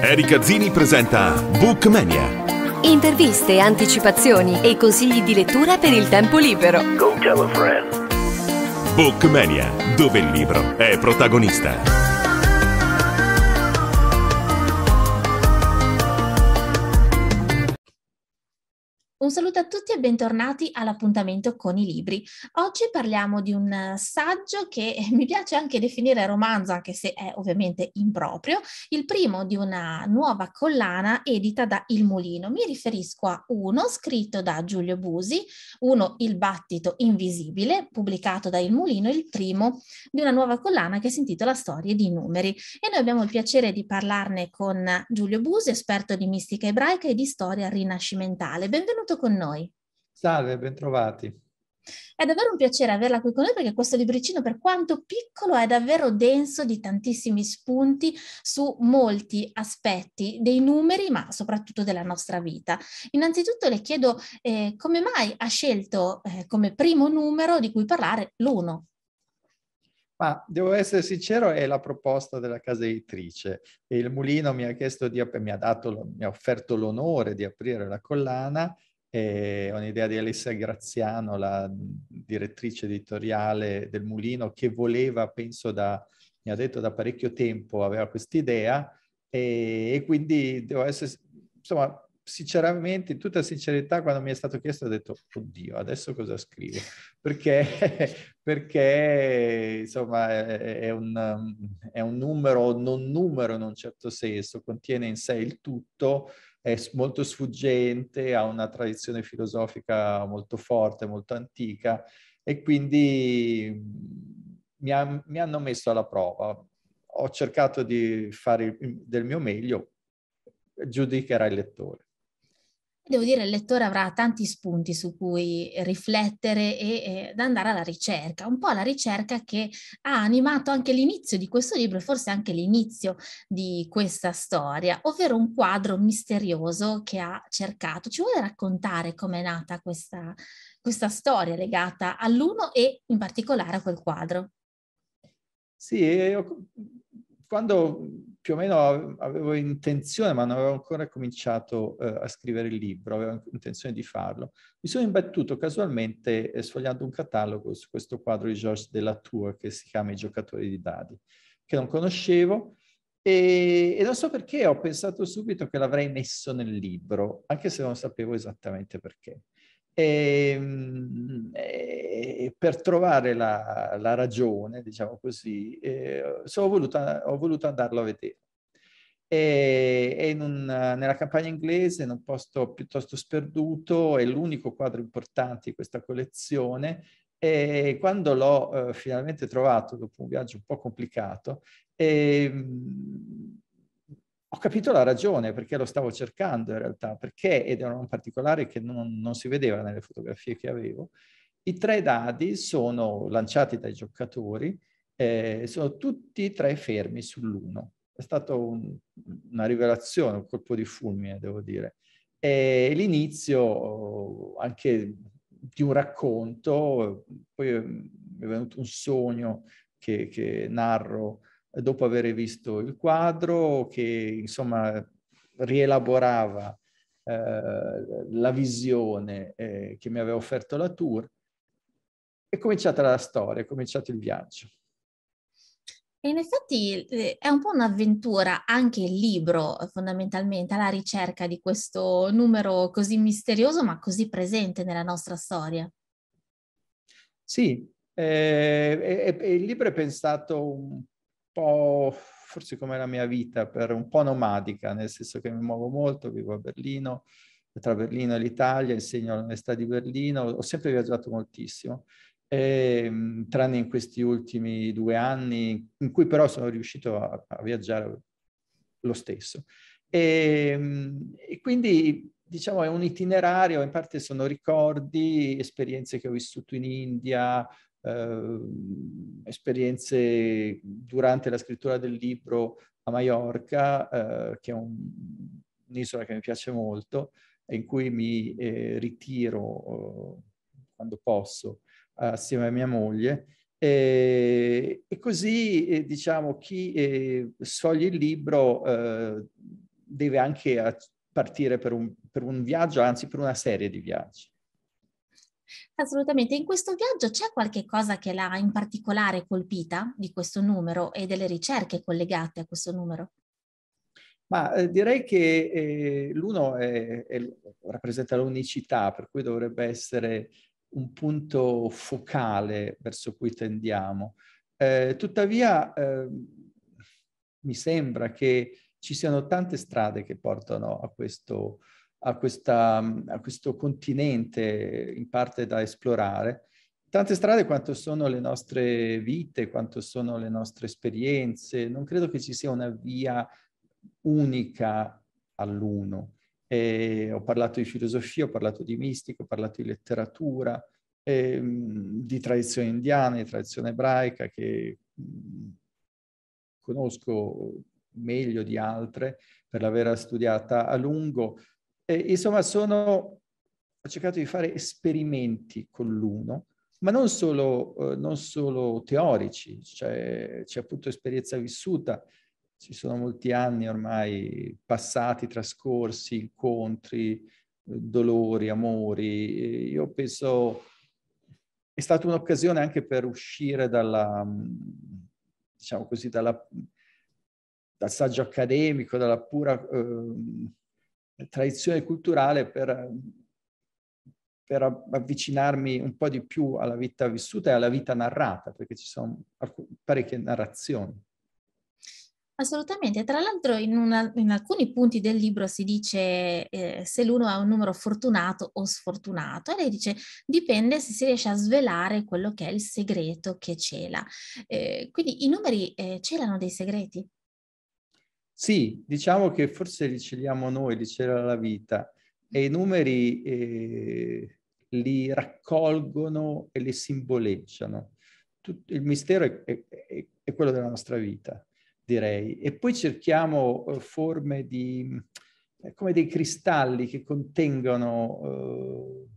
Erika Zini presenta Bookmania. Interviste, anticipazioni e consigli di lettura per il tempo libero. Go tell a friend. Bookmania, dove il libro è protagonista. Un saluto a tutti e bentornati all'appuntamento con i libri. Oggi parliamo di un eh, saggio che mi piace anche definire romanzo, anche se è ovviamente improprio, il primo di una nuova collana edita da Il Mulino. Mi riferisco a uno scritto da Giulio Busi, uno Il battito invisibile, pubblicato da Il Mulino, il primo di una nuova collana che si intitola Storie di numeri. E noi abbiamo il piacere di parlarne con Giulio Busi, esperto di mistica ebraica e di storia rinascimentale. Benvenuto Benvenuto con noi. Salve, bentrovati. È davvero un piacere averla qui con noi perché questo libricino, per quanto piccolo, è davvero denso di tantissimi spunti su molti aspetti dei numeri, ma soprattutto della nostra vita. Innanzitutto le chiedo eh, come mai ha scelto eh, come primo numero di cui parlare l'uno. Ma devo essere sincero, è la proposta della casa editrice. Il Mulino mi ha, di, mi, ha dato, mi ha offerto l'onore di aprire la collana e ho un'idea di Alessia Graziano, la direttrice editoriale del Mulino, che voleva, penso da, mi ha detto da parecchio tempo, aveva quest'idea e, e quindi devo essere, insomma, sinceramente, in tutta sincerità, quando mi è stato chiesto ho detto, oddio, adesso cosa scrivo? Perché, perché insomma, è un, um, è un numero, non numero in un certo senso, contiene in sé il tutto, è molto sfuggente, ha una tradizione filosofica molto forte, molto antica, e quindi mm, mi, ha, mi hanno messo alla prova. Ho cercato di fare del mio meglio, giudicherà il lettore. Devo dire, che il lettore avrà tanti spunti su cui riflettere e eh, andare alla ricerca, un po' alla ricerca che ha animato anche l'inizio di questo libro e forse anche l'inizio di questa storia, ovvero un quadro misterioso che ha cercato. Ci vuole raccontare com'è nata questa, questa storia legata all'uno e in particolare a quel quadro? Sì, io quando più o meno avevo intenzione, ma non avevo ancora cominciato eh, a scrivere il libro, avevo intenzione di farlo, mi sono imbattuto casualmente eh, sfogliando un catalogo su questo quadro di Georges Delatour che si chiama I giocatori di dadi, che non conoscevo e, e non so perché ho pensato subito che l'avrei messo nel libro, anche se non sapevo esattamente perché. E, ehm, e eh, per trovare la, la, ragione, diciamo così, eh, sono voluta, ho voluto andarlo a vedere. È e un, nella campagna inglese, in un posto piuttosto sperduto, è l'unico quadro importante di questa collezione. E quando l'ho eh, finalmente trovato, dopo un viaggio un po' complicato, eh, ho capito la ragione perché lo stavo cercando in realtà, perché, ed era un particolare che non, non si vedeva nelle fotografie che avevo, i tre dadi sono lanciati dai giocatori, eh, sono tutti e tre fermi sull'uno. È stata un, una rivelazione, un colpo di fulmine, devo dire. E l'inizio oh, anche di un racconto, poi eh, mi è venuto un sogno che, che narro, dopo aver visto il quadro che insomma rielaborava eh, la visione eh, che mi aveva offerto la tour, è cominciata la storia, è cominciato il viaggio. E in effetti eh, è un po' un'avventura anche il libro, fondamentalmente, alla ricerca di questo numero così misterioso ma così presente nella nostra storia. Sì, eh, il libro è pensato un po', forse come la mia vita, per un po' nomadica, nel senso che mi muovo molto, vivo a Berlino, tra Berlino e l'Italia, insegno all'Università di Berlino, ho sempre viaggiato moltissimo, e, ehm, tranne in questi ultimi due anni, in cui però sono riuscito a, a viaggiare lo stesso. E, ehm, e, quindi diciamo è un itinerario, in parte sono ricordi, esperienze che ho vissuto in India, eh, esperienze durante la scrittura del libro a Maiorca, eh, che è un, un'isola che mi piace molto, in cui mi eh, ritiro eh, quando posso assieme a mia moglie. E, e così, eh, diciamo, chi eh, sfoglie il libro deve anche partire per un, per un viaggio, anzi per una serie di viaggi. Assolutamente, in questo viaggio c'è qualche cosa che l'ha in particolare colpita di questo numero e delle ricerche collegate a questo numero? Ma eh, direi che eh, l'uno è, è, rappresenta l'unicità, per cui dovrebbe essere un punto focale verso cui tendiamo. Eh, tuttavia ehm, mi sembra che ci siano tante strade che portano a questo a, questa, a questo continente in parte da esplorare. Tante strade quanto sono le nostre vite, quanto sono le nostre esperienze, non credo che ci sia una via unica all'uno. E ho parlato di filosofia, ho parlato di mistica, ho parlato di letteratura, ehm, di tradizione indiana, di tradizione ebraica che mm, conosco meglio di altre per l'aver studiata a lungo. Eh, insomma, sono, ho cercato di fare esperimenti con l'uno, ma non solo, eh, non solo teorici, cioè, c'è appunto esperienza vissuta, ci sono molti anni ormai passati, trascorsi, incontri, eh, dolori, amori. Io penso è stata un'occasione anche per uscire dalla, diciamo così, dalla, dal saggio accademico, dalla pura eh, tradizione culturale per, per, avvicinarmi un po' di più alla vita vissuta e alla vita narrata, perché ci sono parecchie narrazioni. Assolutamente, tra l'altro in, una, in alcuni punti del libro si dice eh, se l'uno ha un numero fortunato o sfortunato e lei dice dipende se si riesce a svelare quello che è il segreto che cela. Eh, quindi i numeri eh, celano dei segreti? Sì, diciamo che forse li celiamo noi, li cela la vita e i numeri eh, li raccolgono e li simboleggiano. Tutto, il mistero è, è, è, quello della nostra vita, direi. E poi cerchiamo eh, forme di, eh, come dei cristalli che contengono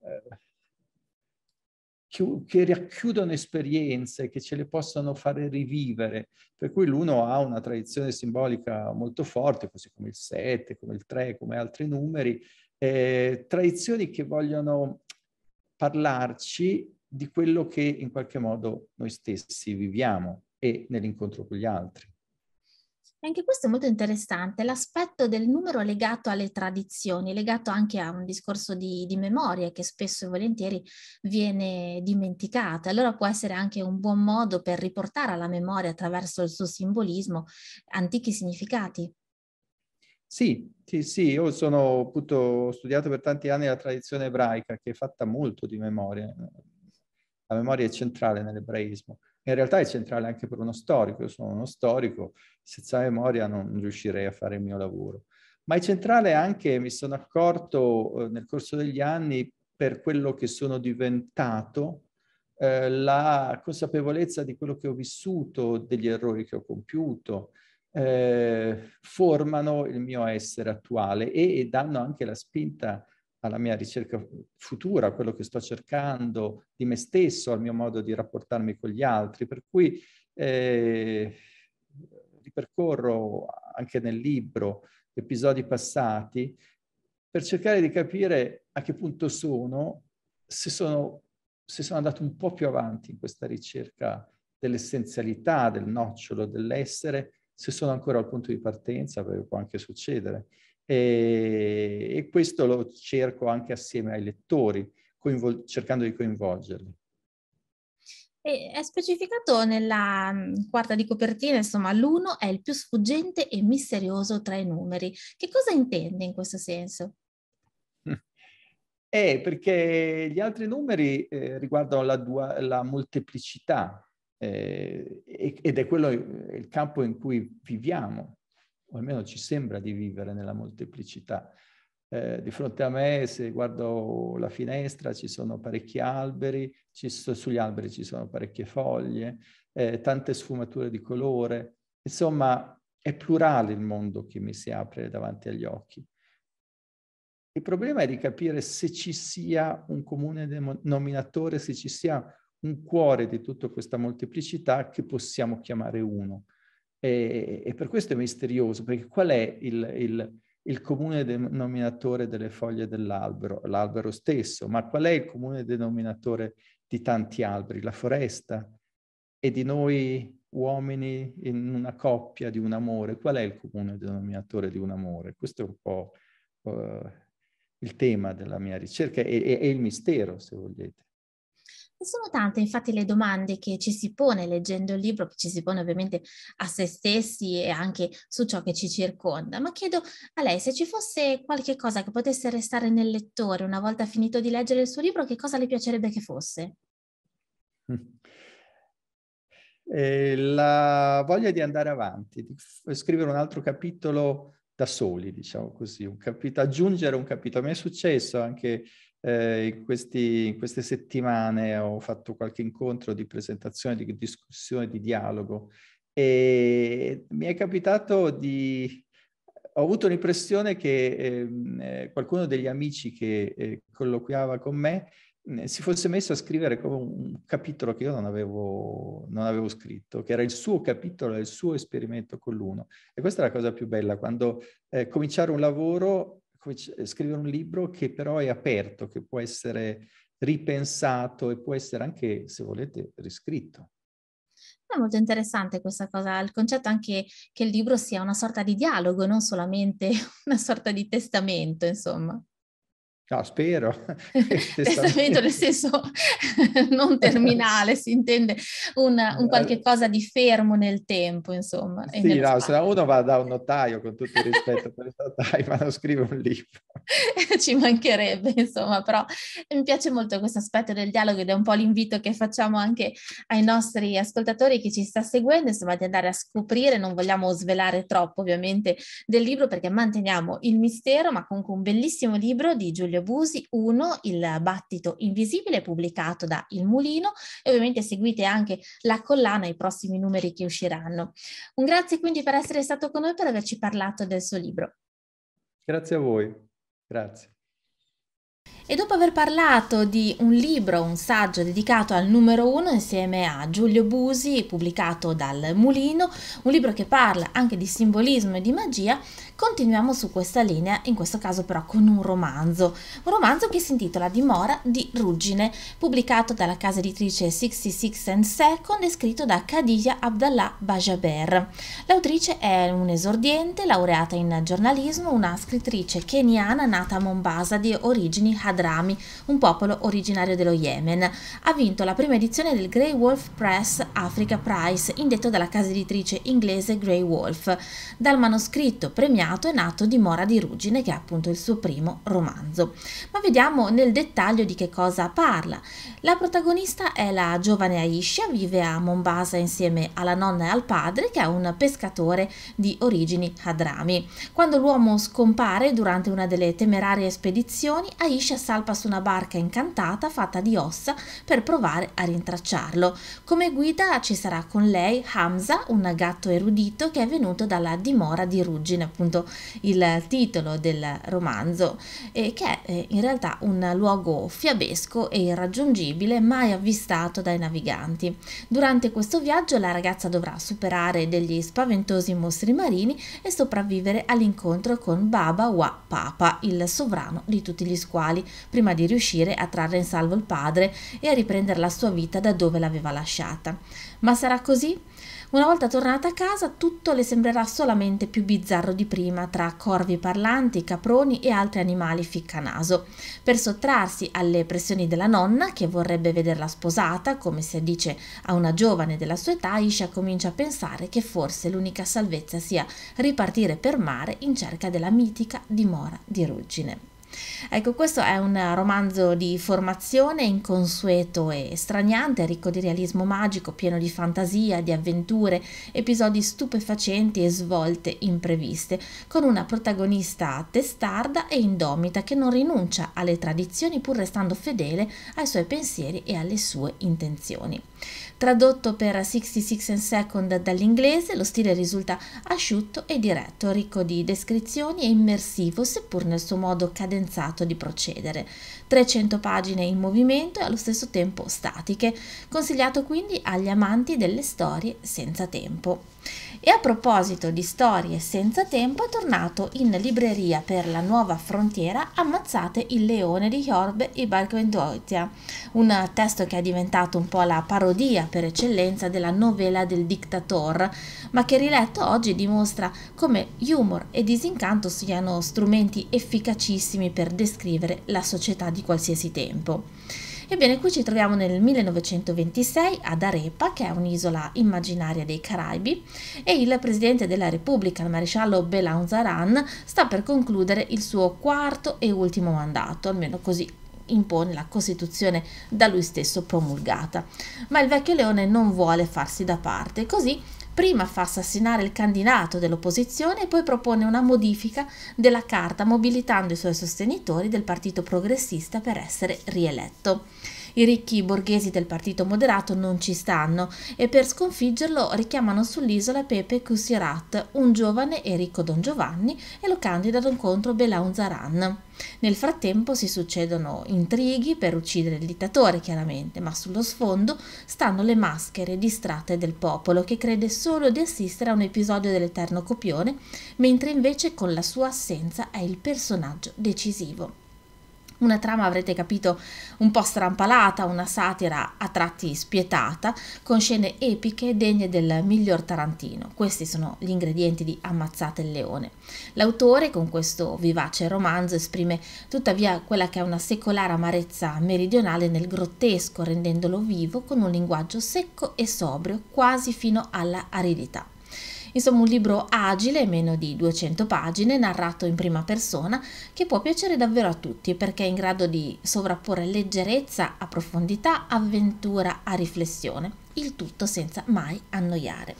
eh, eh, che racchiudono esperienze, che ce le possono fare rivivere. Per cui l'uno ha una tradizione simbolica molto forte, così come il 7, come il 3, come altri numeri, eh, tradizioni che vogliono parlarci di quello che in qualche modo noi stessi viviamo e nell'incontro con gli altri anche questo è molto interessante, l'aspetto del numero legato alle tradizioni, legato anche a un discorso di, di memoria che spesso e volentieri viene dimenticato. Allora può essere anche un buon modo per riportare alla memoria attraverso il suo simbolismo antichi significati. Sì, sì, sì, io sono appunto, ho studiato per tanti anni la tradizione ebraica che è fatta molto di memoria. La memoria è centrale nell'ebraismo in realtà è centrale anche per uno storico. Io sono uno storico, senza memoria non riuscirei a fare il mio lavoro. Ma è centrale anche, mi sono accorto eh, nel corso degli anni, per quello che sono diventato, eh, la consapevolezza di quello che ho vissuto, degli errori che ho compiuto, eh, formano il mio essere attuale e, e danno anche la spinta alla mia ricerca futura, a quello che sto cercando di me stesso, al mio modo di rapportarmi con gli altri. Per cui eh, ripercorro anche nel libro episodi passati per cercare di capire a che punto sono, se sono, se sono andato un po' più avanti in questa ricerca dell'essenzialità, del nocciolo, dell'essere, se sono ancora al punto di partenza, perché può anche succedere, e, e questo lo cerco anche assieme ai lettori, coinvol- cercando di coinvolgerli. E è specificato nella quarta di copertina, insomma, l'uno è il più sfuggente e misterioso tra i numeri. Che cosa intende in questo senso? Eh, perché gli altri numeri eh, riguardano la, dua- la molteplicità eh, ed è quello eh, il campo in cui viviamo almeno ci sembra di vivere nella molteplicità. Eh, di fronte a me, se guardo la finestra, ci sono parecchi alberi, ci, sugli alberi ci sono parecchie foglie, eh, tante sfumature di colore. Insomma, è plurale il mondo che mi si apre davanti agli occhi. Il problema è di capire se ci sia un comune denominatore, se ci sia un cuore di tutta questa molteplicità che possiamo chiamare uno. E, e per questo è misterioso, perché qual è il, il, il comune denominatore delle foglie dell'albero? L'albero stesso, ma qual è il comune denominatore di tanti alberi? La foresta? E di noi uomini in una coppia di un amore? Qual è il comune denominatore di un amore? Questo è un po' uh, il tema della mia ricerca e, e, e il mistero, se volete. E sono tante infatti le domande che ci si pone leggendo il libro, che ci si pone ovviamente a se stessi e anche su ciò che ci circonda, ma chiedo a lei se ci fosse qualche cosa che potesse restare nel lettore una volta finito di leggere il suo libro, che cosa le piacerebbe che fosse? Eh, la voglia di andare avanti, di scrivere un altro capitolo da soli, diciamo così, un capito, aggiungere un capitolo. Mi è successo anche eh, in, questi, in, queste settimane ho fatto qualche incontro di presentazione, di discussione, di dialogo e mi è capitato di... Ho avuto l'impressione che ehm, eh, qualcuno degli amici che eh, colloquiava con me mm, si fosse messo a scrivere come un capitolo che io non avevo, non avevo, scritto, che era il suo capitolo, il suo esperimento con l'uno. E questa è la cosa più bella, quando eh, cominciare un lavoro eh, scrivere un libro che però è aperto, che può essere ripensato e può essere anche, se volete, riscritto. È molto interessante questa cosa, il concetto anche che il libro sia una sorta di dialogo, non solamente una sorta di testamento, insomma. No, spero. testamento nel senso non terminale, si intende un, un, eh, qualche cosa di fermo nel tempo, insomma. Sì, no, se uno va da un notaio, con tutto il rispetto per il notaio, ma non scrive un libro. Ci mancherebbe, insomma, però mi piace molto questo aspetto del dialogo ed è un po' l'invito che facciamo anche ai nostri ascoltatori che ci sta seguendo, insomma, di andare a scoprire, non vogliamo svelare troppo ovviamente del libro perché manteniamo il mistero, ma comunque un bellissimo libro di Giulio Giulio Busi, uno, il battito invisibile pubblicato da Il Mulino e ovviamente seguite anche la collana, i prossimi numeri che usciranno. Un grazie quindi per essere stato con noi, per averci parlato del suo libro. Grazie a voi, grazie. E dopo aver parlato di un libro, un saggio dedicato al numero uno insieme a Giulio Busi, pubblicato dal Mulino, un libro che parla anche di simbolismo e di magia, Continuiamo su questa linea, in questo caso però con un romanzo, un romanzo che si intitola Dimora di Ruggine, pubblicato dalla casa editrice 66 and Second e scritto da Khadija Abdallah Bajaber. L'autrice è un esordiente, laureata in giornalismo, una scrittrice keniana nata a Mombasa di origini Hadrami, un popolo originario dello Yemen. Ha vinto la prima edizione del Grey Wolf Press Africa Prize, indetto dalla casa editrice inglese Grey Wolf. Dal manoscritto premiato nominato è nato Dimora di Ruggine, che è appunto il suo primo romanzo. Ma vediamo nel dettaglio di che cosa parla. La protagonista è la giovane Aisha, vive a Mombasa insieme alla nonna e al padre, che è un pescatore di origini hadrami. Quando l'uomo scompare durante una delle temerarie spedizioni, Aisha salpa su una barca incantata fatta di ossa per provare a rintracciarlo. Come guida ci sarà con lei Hamza, un gatto erudito che è venuto dalla dimora di Ruggine, appunto appunto il titolo del romanzo, eh, che è eh, in realtà un luogo fiabesco e irraggiungibile mai avvistato dai naviganti. Durante questo viaggio la ragazza dovrà superare degli spaventosi mostri marini e sopravvivere all'incontro con Baba Wa Papa, il sovrano di tutti gli squali, prima di riuscire a trarre in salvo il padre e a riprendere la sua vita da dove l'aveva lasciata. Ma sarà così? Una volta tornata a casa tutto le sembrerà solamente più bizzarro di prima tra corvi parlanti, caproni e altri animali ficcanaso. Per sottrarsi alle pressioni della nonna, che vorrebbe vederla sposata, come si dice a una giovane della sua età, Isha comincia a pensare che forse l'unica salvezza sia ripartire per mare in cerca della mitica dimora di ruggine. Ecco, questo è un romanzo di formazione inconsueto e straniante, ricco di realismo magico, pieno di fantasia, di avventure, episodi stupefacenti e svolte impreviste, con una protagonista testarda e indomita che non rinuncia alle tradizioni pur restando fedele ai suoi pensieri e alle sue intenzioni. Tradotto per 66 Second dall'inglese, lo stile risulta asciutto e diretto, ricco di descrizioni e immersivo, seppur nel suo modo cadenzato di procedere. 300 pagine in movimento e allo stesso tempo statiche, consigliato quindi agli amanti delle storie senza tempo. E a proposito di storie senza tempo è tornato in libreria per la nuova frontiera Ammazzate il leone di Jorbe e Barcoendoitia, un testo che è diventato un po' la parodia per eccellenza della novella del dictator, ma che riletto oggi dimostra come humor e disincanto siano strumenti efficacissimi per descrivere la società di qualsiasi tempo. Ebbene, qui ci troviamo nel 1926 ad Arepa, che è un'isola immaginaria dei Caraibi, e il presidente della Repubblica, il maresciallo Belanzaran, sta per concludere il suo quarto e ultimo mandato, almeno così impone la Costituzione da lui stesso promulgata. Ma il vecchio leone non vuole farsi da parte, così prima fa assassinare il candidato dell'opposizione e poi propone una modifica della carta mobilitando i suoi sostenitori del Partito Progressista per essere rieletto. I ricchi borghesi del partito moderato non ci stanno e per sconfiggerlo richiamano sull'isola Pepe Cusirat, un giovane e ricco Don Giovanni, e lo candidano contro Belaunzaran. Nel frattempo si succedono intrighi per uccidere il dittatore, chiaramente, ma sullo sfondo stanno le maschere distratte del popolo che crede solo di assistere a un episodio dell'Eterno Copione, mentre invece con la sua assenza è il personaggio decisivo. Una trama, avrete capito, un po' strampalata, una satira a tratti spietata, con scene epiche degne del miglior Tarantino. Questi sono gli ingredienti di Ammazzate il leone. L'autore, con questo vivace romanzo, esprime tuttavia quella che è una secolare amarezza meridionale nel grottesco, rendendolo vivo con un linguaggio secco e sobrio, quasi fino alla aridità. Insomma un libro agile, meno di 200 pagine, narrato in prima persona, che può piacere davvero a tutti perché è in grado di sovrapporre leggerezza a profondità, avventura a riflessione il tutto senza mai annoiare.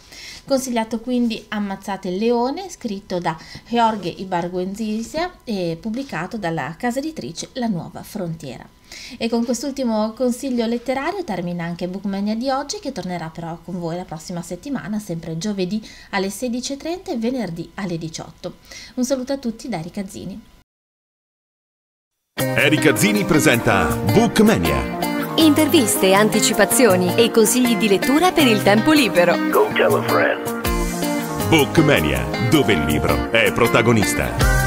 Consigliato quindi Ammazzate il leone, scritto da Jorge Ibarguenzisia e pubblicato dalla casa editrice La Nuova Frontiera. E con quest'ultimo consiglio letterario termina anche Bookmania di oggi che tornerà però con voi la prossima settimana, sempre giovedì alle 16.30 e venerdì alle 18. Un saluto a tutti da Erika Zini. Erika Zini presenta Bookmania Interviste, anticipazioni e consigli di lettura per il tempo libero. Go tell a friend. Bookmania, dove il libro è protagonista.